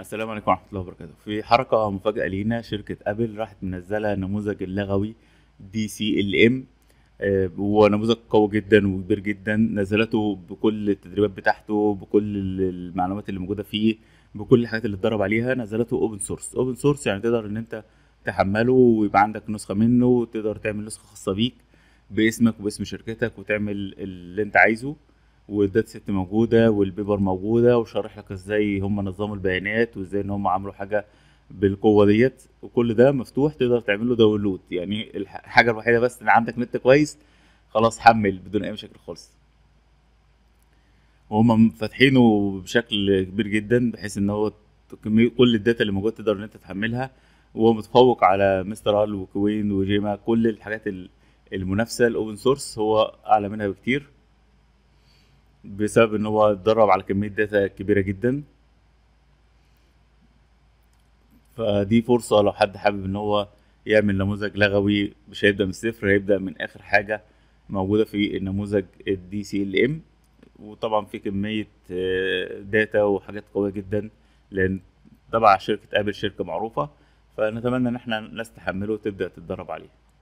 السلام عليكم ورحمه الله وبركاته في حركه مفاجاه لينا شركه ابل راحت منزله نموذج اللغوي دي سي ال آه، ام هو نموذج قوي جدا وكبير جدا نزلته بكل التدريبات بتاعته بكل المعلومات اللي موجوده فيه بكل الحاجات اللي اتدرب عليها نزلته اوبن سورس اوبن سورس يعني تقدر ان انت تحمله ويبقى عندك نسخه منه وتقدر تعمل نسخه خاصه بيك باسمك وباسم شركتك وتعمل اللي انت عايزه والداتا سيت موجوده والبيبر موجوده وشارح لك ازاي هم نظموا البيانات وازاي ان هم عملوا حاجه بالقوه ديت وكل ده مفتوح تقدر تعمل له داونلود يعني الحاجه الوحيده بس ان عندك نت كويس خلاص حمل بدون اي مشاكل خالص وهم فاتحينه بشكل كبير جدا بحيث ان هو كل الداتا اللي موجوده تقدر ان انت تحملها وهو متفوق على مستر ال وكوين وجيما كل الحاجات المنافسه الاوبن سورس هو اعلى منها بكتير بسبب ان هو اتدرب على كميه داتا كبيره جدا فدي فرصه لو حد حابب ان هو يعمل نموذج لغوي مش هيبدا من الصفر هيبدا من اخر حاجه موجوده في النموذج الدي سي ال ام وطبعا في كميه داتا آه، وحاجات قويه جدا لان تبع شركه ابل شركه معروفه فنتمنى ان احنا الناس تحمله وتبدا تتدرب عليه